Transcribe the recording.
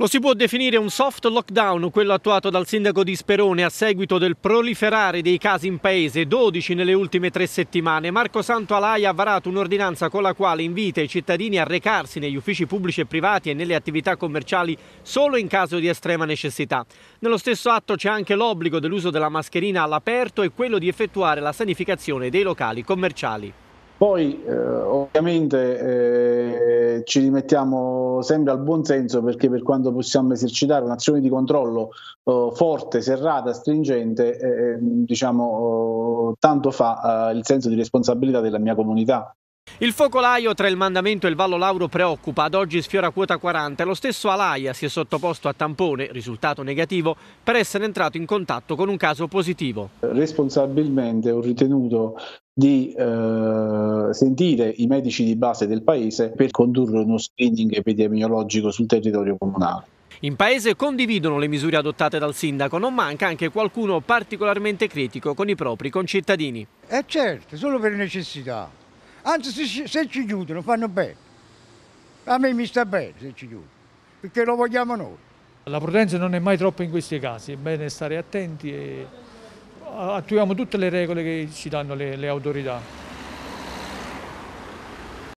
Lo si può definire un soft lockdown, quello attuato dal sindaco di Sperone a seguito del proliferare dei casi in paese, 12 nelle ultime tre settimane. Marco Santo Alaia ha varato un'ordinanza con la quale invita i cittadini a recarsi negli uffici pubblici e privati e nelle attività commerciali solo in caso di estrema necessità. Nello stesso atto c'è anche l'obbligo dell'uso della mascherina all'aperto e quello di effettuare la sanificazione dei locali commerciali. Poi eh, ovviamente eh ci rimettiamo sempre al buon senso perché per quanto possiamo esercitare un'azione di controllo eh, forte, serrata, stringente, eh, eh diciamo eh, tanto fa eh, il senso di responsabilità della mia comunità. Il focolaio tra il mandamento e il Vallo Lauro preoccupa, ad oggi sfiora quota 40 lo stesso Alaia si è sottoposto a tampone, risultato negativo, per essere entrato in contatto con un caso positivo. Responsabilmente ho ritenuto di eh, sentire i medici di base del paese per condurre uno screening epidemiologico sul territorio comunale. In paese condividono le misure adottate dal sindaco, non manca anche qualcuno particolarmente critico con i propri concittadini. Eh certo, solo per necessità. Anzi, se, se ci chiudono fanno bene. A me mi sta bene se ci chiudono, perché lo vogliamo noi. La prudenza non è mai troppo in questi casi, è bene stare attenti e attuiamo tutte le regole che ci danno le, le autorità.